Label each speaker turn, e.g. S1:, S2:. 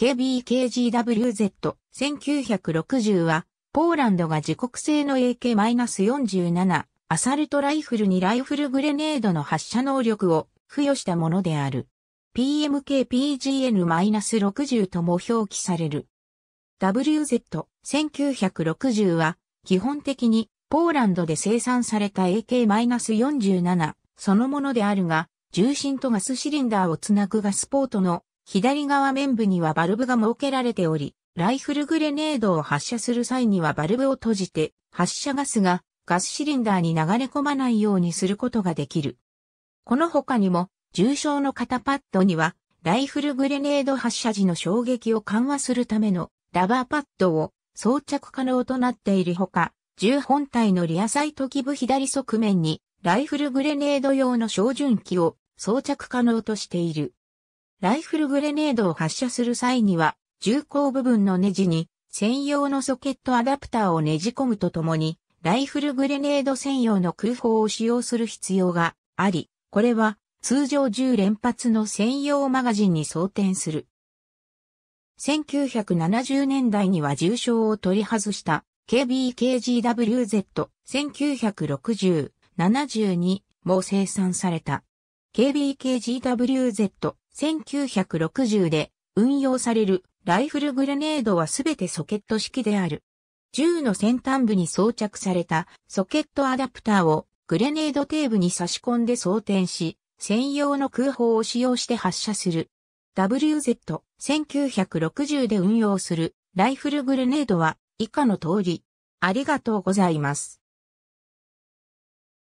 S1: KBKGWZ1960 は、ポーランドが自国製の AK-47 アサルトライフルにライフルグレネードの発射能力を付与したものである。PMKPGN-60 とも表記される。WZ1960 は、基本的にポーランドで生産された AK-47 そのものであるが、重心とガスシリンダーをつなぐガスポートの左側面部にはバルブが設けられており、ライフルグレネードを発射する際にはバルブを閉じて、発射ガスがガスシリンダーに流れ込まないようにすることができる。この他にも、重症の肩パッドには、ライフルグレネード発射時の衝撃を緩和するためのラバーパッドを装着可能となっているほか、銃本体のリアサイト基部左側面にライフルグレネード用の照準器を装着可能としている。ライフルグレネードを発射する際には、銃口部分のネジに専用のソケットアダプターをねじ込むとともに、ライフルグレネード専用の空砲を使用する必要があり、これは通常10連発の専用マガジンに装填する。1970年代には重傷を取り外した KBKGWZ1960-72 も生産された。KBKGWZ 1960で運用されるライフルグレネードはすべてソケット式である。銃の先端部に装着されたソケットアダプターをグレネードテーブに差し込んで装填し、専用の空砲を使用して発射する。WZ1960 で運用するライフルグレネードは以下の通り。あり
S2: がとうございます。